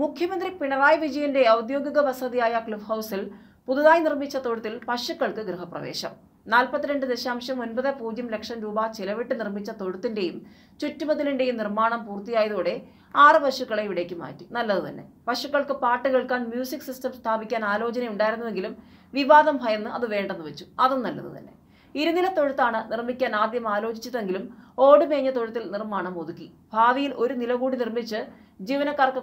മുഖ്യമന്ത്രി പിണറായി വിജയന്റെ ഔദ്യോഗിക വസതിയായ ക്ലിഫ് ഹൗസിൽ പുതുതായി നിർമ്മിച്ച തൊഴുത്തിൽ പശുക്കൾക്ക് ഗൃഹപ്രവേശം നാൽപ്പത്തിരണ്ട് ദശാംശം ഒൻപത് പൂജ്യം ലക്ഷം രൂപ ചിലവിട്ട് നിർമ്മിച്ച തൊഴുത്തിന്റെയും ചുറ്റുമതിലിന്റെയും നിർമ്മാണം പൂർത്തിയായതോടെ ആറ് പശുക്കളെ ഇവിടേക്ക് മാറ്റി നല്ലത് തന്നെ പശുക്കൾക്ക് പാട്ട് കേൾക്കാൻ മ്യൂസിക് സിസ്റ്റം സ്ഥാപിക്കാൻ ആലോചന ഉണ്ടായിരുന്നുവെങ്കിലും വിവാദം ഭയന്ന് അത് വേണ്ടെന്ന് വെച്ചു അതും നല്ലത് തന്നെ ഇരുനില തൊഴുത്താണ് നിർമ്മിക്കാൻ ആദ്യം ആലോചിച്ചതെങ്കിലും ഓടുമേഞ്ഞ തൊഴുത്തിൽ നിർമ്മാണം ഒതുക്കി ഭാവിയിൽ ഒരു നില കൂടി നിർമ്മിച്ച് ജീവനക്കാർക്ക്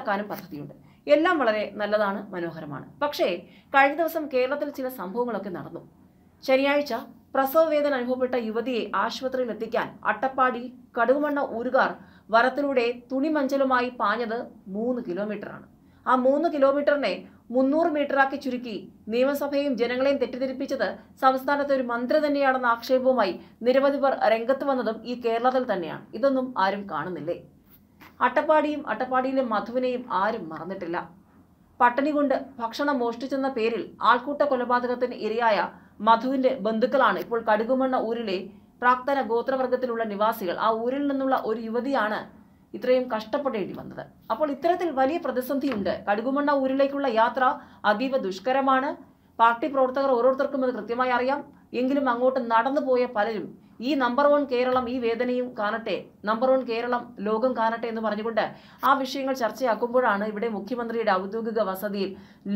ആക്കാനും പദ്ധതിയുണ്ട് എല്ലാം വളരെ നല്ലതാണ് മനോഹരമാണ് പക്ഷേ കഴിഞ്ഞ ദിവസം കേരളത്തിൽ ചില സംഭവങ്ങളൊക്കെ നടന്നു ശനിയാഴ്ച പ്രസവ വേദന അനുഭവപ്പെട്ട യുവതിയെ ആശുപത്രിയിൽ എത്തിക്കാൻ അട്ടപ്പാടി കടുകുമണ്ണ ഊരുകാർ വരത്തിലൂടെ തുണിമഞ്ചലുമായി പാഞ്ഞത് മൂന്ന് കിലോമീറ്ററാണ് ആ മൂന്ന് കിലോമീറ്ററിനെ മുന്നൂറ് മീറ്ററാക്കി ചുരുക്കി നിയമസഭയും ജനങ്ങളെയും തെറ്റിദ്ധരിപ്പിച്ചത് സംസ്ഥാനത്തെ ഒരു മന്ത്രി തന്നെയാണെന്ന ആക്ഷേപവുമായി നിരവധി പേർ രംഗത്ത് വന്നതും ഈ കേരളത്തിൽ തന്നെയാണ് ഇതൊന്നും ആരും കാണുന്നില്ലേ അട്ടപ്പാടിയും അട്ടപ്പാടിയിലെ മധുവിനെയും ആരും മറന്നിട്ടില്ല പട്ടിണി കൊണ്ട് ഭക്ഷണം മോഷ്ടിച്ചെന്ന പേരിൽ ആൾക്കൂട്ട കൊലപാതകത്തിന് ഇരയായ മധുവിന്റെ ബന്ധുക്കളാണ് ഇപ്പോൾ കടുകുമണ്ണ ഊരിലെ പ്രാക്തന ഗോത്രവർഗത്തിലുള്ള നിവാസികൾ ആ ഊരിൽ നിന്നുള്ള ഒരു യുവതിയാണ് ഇത്രയും കഷ്ടപ്പെടേണ്ടി വന്നത് അപ്പോൾ ഇത്തരത്തിൽ വലിയ പ്രതിസന്ധിയുണ്ട് കടുകുമണ്ണ ഊരിലേക്കുള്ള യാത്ര അതീവ ദുഷ്കരമാണ് പാർട്ടി പ്രവർത്തകർ ഓരോരുത്തർക്കും അത് കൃത്യമായി അറിയാം എങ്കിലും അങ്ങോട്ട് നടന്നു പോയ പലരും ഈ നമ്പർ വൺ കേരളം ഈ വേദനയും കാണട്ടെ നമ്പർ വൺ കേരളം ലോകം കാണട്ടെ എന്ന് പറഞ്ഞുകൊണ്ട് ആ വിഷയങ്ങൾ ചർച്ചയാക്കുമ്പോഴാണ് ഇവിടെ മുഖ്യമന്ത്രിയുടെ ഔദ്യോഗിക വസതിയിൽ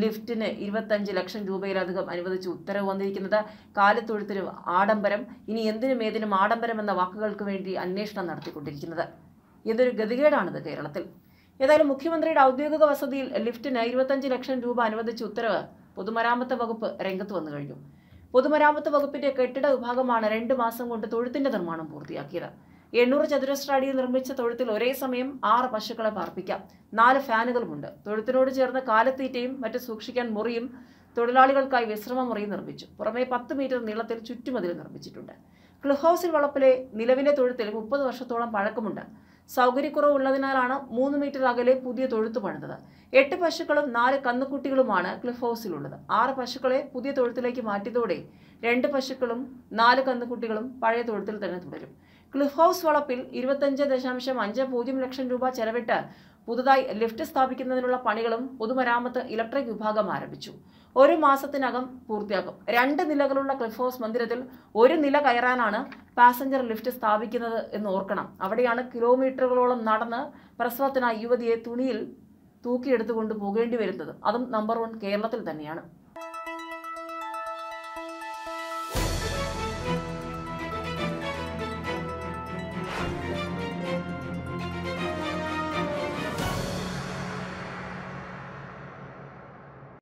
ലിഫ്റ്റിന് ഇരുപത്തഞ്ച് ലക്ഷം രൂപയിലധികം അനുവദിച്ച് ഉത്തരവ് വന്നിരിക്കുന്നത് കാലത്തൊഴുത്തിനും ആഡംബരം ഇനി എന്തിനും ഏതിനും ആഡംബരം എന്ന വാക്കുകൾക്ക് വേണ്ടി അന്വേഷണം നടത്തിക്കൊണ്ടിരിക്കുന്നത് ഇതൊരു ഗതികേടാണിത് കേരളത്തിൽ ഏതായാലും മുഖ്യമന്ത്രിയുടെ ഔദ്യോഗിക വസതിയിൽ ലിഫ്റ്റിന് ഇരുപത്തഞ്ച് ലക്ഷം രൂപ അനുവദിച്ച ഉത്തരവ് പൊതുമരാമത്ത് വകുപ്പ് രംഗത്ത് വന്നു കഴിഞ്ഞു പൊതുമരാമത്ത് വകുപ്പിന്റെ കെട്ടിട വിഭാഗമാണ് രണ്ട് മാസം കൊണ്ട് തൊഴുത്തിന്റെ നിർമ്മാണം പൂർത്തിയാക്കിയത് എണ്ണൂറ് ചതുരശ്ര അടിയിൽ നിർമ്മിച്ച തൊഴുത്തിൽ ഒരേ സമയം ആറ് പശുക്കളെ പാർപ്പിക്കാം നാല് ഫാനുകളുമുണ്ട് തൊഴുത്തിനോട് ചേർന്ന് കാലത്തീറ്റയും മറ്റ് സൂക്ഷിക്കാൻ മുറിയും തൊഴിലാളികൾക്കായി വിശ്രമമുറിയും നിർമ്മിച്ചു പുറമെ പത്ത് മീറ്റർ നീളത്തിൽ ചുറ്റുമതിൽ നിർമ്മിച്ചിട്ടുണ്ട് ക്ലിഹൌസിൽ വളപ്പിലെ നിലവിലെ തൊഴുത്തിൽ മുപ്പത് വർഷത്തോളം പഴക്കമുണ്ട് സൗകര്യക്കുറവുള്ളതിനാലാണ് മൂന്ന് മീറ്റർ അകലെ പുതിയ തൊഴുത്ത് പണിതത് എട്ട് പശുക്കളും നാല് കന്നുകുട്ടികളുമാണ് ക്ലിഫ് ഹൗസിലുള്ളത് ആറ് പശുക്കളെ പുതിയ തൊഴുത്തിലേക്ക് മാറ്റിയതോടെ രണ്ട് പശുക്കളും നാല് കന്നുകുട്ടികളും പഴയ തൊഴുത്തിൽ തന്നെ തുടരും ക്ലിഫ് ഹൗസ് വളപ്പിൽ ഇരുപത്തഞ്ച് ദശാംശം അഞ്ച് പൂജ്യം ലക്ഷം രൂപ ചെലവിട്ട് പുതുതായി ലിഫ്റ്റ് സ്ഥാപിക്കുന്നതിനുള്ള പണികളും പൊതുമരാമത്ത് ഇലക്ട്രിക് വിഭാഗം ആരംഭിച്ചു ഒരു മാസത്തിനകം പൂർത്തിയാകും രണ്ട് നിലകളുള്ള ക്ലിഫ് ഹൗസ് മന്ദിരത്തിൽ ഒരു നില കയറാനാണ് പാസഞ്ചർ ലിഫ്റ്റ് സ്ഥാപിക്കുന്നത് എന്ന് ഓർക്കണം അവിടെയാണ് കിലോമീറ്ററുകളോളം നടന്ന് പ്രസവത്തിനായി യുവതിയെ തുണിയിൽ തൂക്കിയെടുത്തുകൊണ്ട് പോകേണ്ടി വരുന്നത് അതും നമ്പർ വൺ കേരളത്തിൽ തന്നെയാണ്